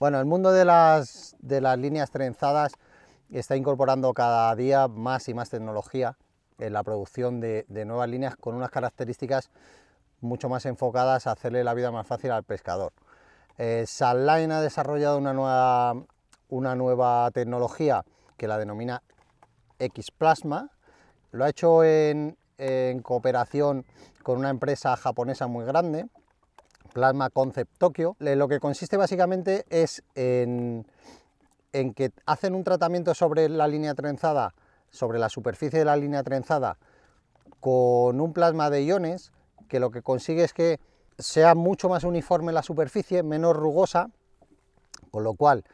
Bueno, el mundo de las, líneas trenzadas está incorporando cada día más y más tecnología en la producción de, nuevas líneas con unas características mucho más enfocadas a hacerle la vida más fácil al pescador. Eh, Sunline ha desarrollado una nueva, una nueva tecnología que la denomina X-Plasma. Lo ha hecho en cooperación con una empresa japonesa muy grande Plasma Concept Tokyo. Eh, lo que consiste básicamente es en, que hacen un tratamiento sobre la línea trenzada, sobre la superficie de la línea trenzada, con un plasma de iones, que lo que consigue es que sea mucho más uniforme la superficie, menos rugosa, con lo cual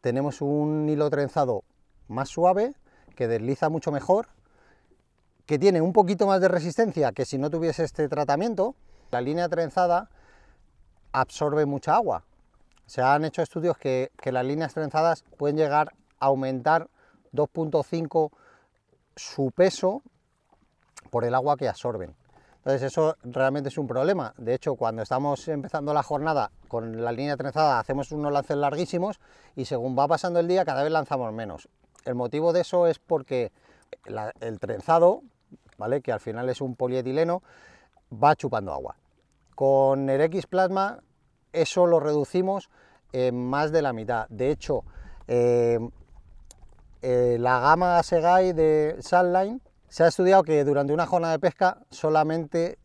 tenemos un hilo trenzado más suave, que desliza mucho mejor, que tiene un poquito más de resistencia que si no tuviese este tratamiento. La línea trenzada absorbe mucha agua. Se han hecho estudios que, las líneas trenzadas pueden llegar a aumentar 2.5 su peso por el agua que absorben. Entonces eso realmente es un problema. De hecho, cuando estamos empezando la jornada con la línea trenzada hacemos unos lances larguísimos y según va pasando el día cada vez lanzamos menos. El motivo de eso es porque el trenzado, ¿vale? que al final es un polietileno, va chupando agua. Con el X plasma eso lo reducimos en más de la mitad. De hecho, eh, eh, la gama Segai de Sunline se ha estudiado que durante una jornada de pesca solamente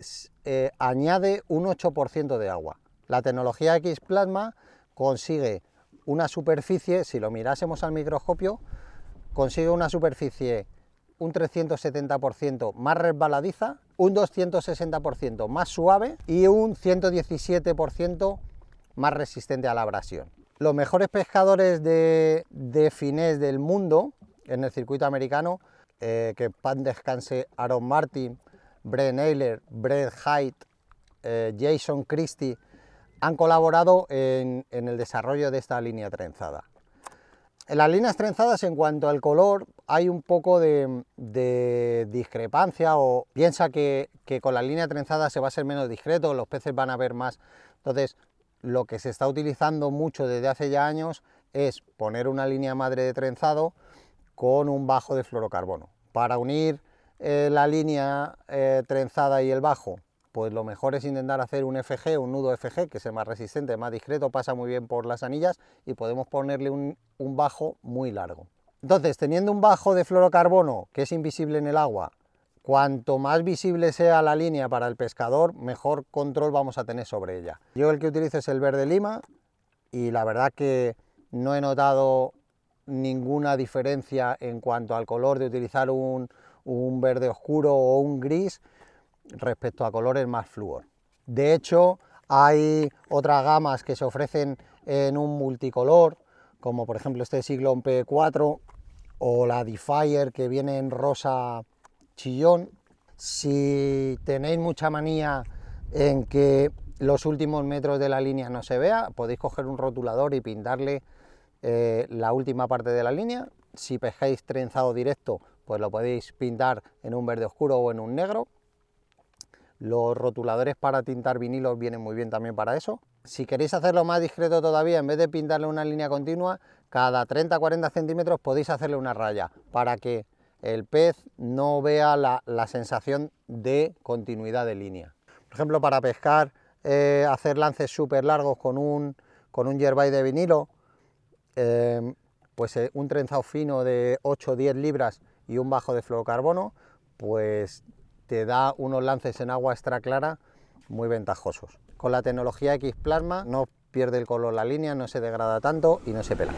eh, añade un 8% de agua. La tecnología X Plasma consigue una superficie, si lo mirásemos al microscopio, consigue una superficie un 370% más resbaladiza, un 260% más suave y un 117% más resistente a la abrasión. Los mejores pescadores de, de finés del mundo en el circuito americano, eh, que pan descanse Aaron Martin, Brent Eiler, Brett Haidt, eh, Jason Christie, han colaborado en, el desarrollo de esta línea trenzada. En las líneas trenzadas, en cuanto al color, hay un poco de, discrepancia o piensa que, que, con la línea trenzada se va a ser menos discreto, los peces van a ver más. Entonces, lo que se está utilizando mucho desde hace ya años es poner una línea madre de trenzado con un bajo de fluorocarbono. Para unir eh, la línea eh, trenzada y el bajo, pues lo mejor es intentar hacer un FG, un nudo FG, que es el más resistente, más discreto, pasa muy bien por las anillas y podemos ponerle un bajo muy largo. Entonces, teniendo un bajo de fluorocarbono que es invisible en el agua, Cuanto más visible sea la línea para el pescador, mejor control vamos a tener sobre ella. Yo el que utilizo es el verde lima y la verdad que no he notado ninguna diferencia en cuanto al color de utilizar un, verde oscuro o un gris respecto a colores más flúor. De hecho, hay otras gamas que se ofrecen en un multicolor, como por ejemplo este Siglon P4 o la Defire, que viene en rosa chillón. Si tenéis mucha manía en que los últimos metros de la línea no se vea, podéis coger un rotulador y pintarle eh, la última parte de la línea. Si pescáis trenzado directo, pues lo podéis pintar en un verde oscuro o en un negro. Los rotuladores para tintar vinilos vienen muy bien también para eso. Si queréis hacerlo más discreto todavía, en vez de pintarle una línea continua, cada 30-40 centímetros podéis hacerle una raya para que el pez no vea la, sensación de continuidad de línea. Por ejemplo, para pescar, eh, hacer lances súper largos con un, con yerbay de vinilo, em, pues eh, un trenzado fino de 8 o 10 libras y un bajo de fluorocarbono, pues te da unos lances en agua extra clara muy ventajosos. Con la tecnología X Plasma no pierde el color la línea, no se degrada tanto y no se pela.